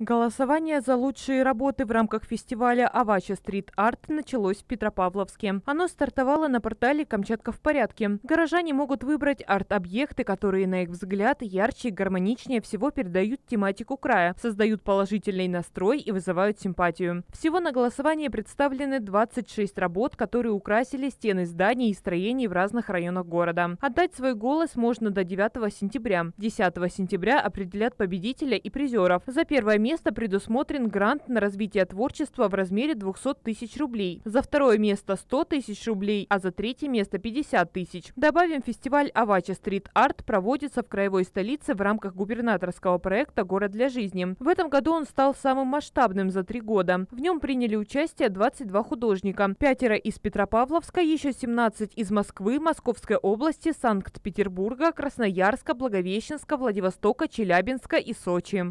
Голосование за лучшие работы в рамках фестиваля «Авача Стрит Арт» началось в Петропавловске. Оно стартовало на портале «Камчатка в порядке». Горожане могут выбрать арт-объекты, которые, на их взгляд, ярче и гармоничнее всего передают тематику края, создают положительный настрой и вызывают симпатию. Всего на голосование представлены 26 работ, которые украсили стены зданий и строений в разных районах города. Отдать свой голос можно до 9 сентября. 10 сентября определят победителя и призеров. За первое место место предусмотрен грант на развитие творчества в размере 200 тысяч рублей, за второе место 100 тысяч рублей, а за третье место 50 тысяч. Добавим, фестиваль «Авача Стрит Арт» проводится в краевой столице в рамках губернаторского проекта «Город для жизни». В этом году он стал самым масштабным за три года. В нем приняли участие 22 художника, пятеро из Петропавловска, еще 17 из Москвы, Московской области, Санкт-Петербурга, Красноярска, Благовещенска, Владивостока, Челябинска и Сочи.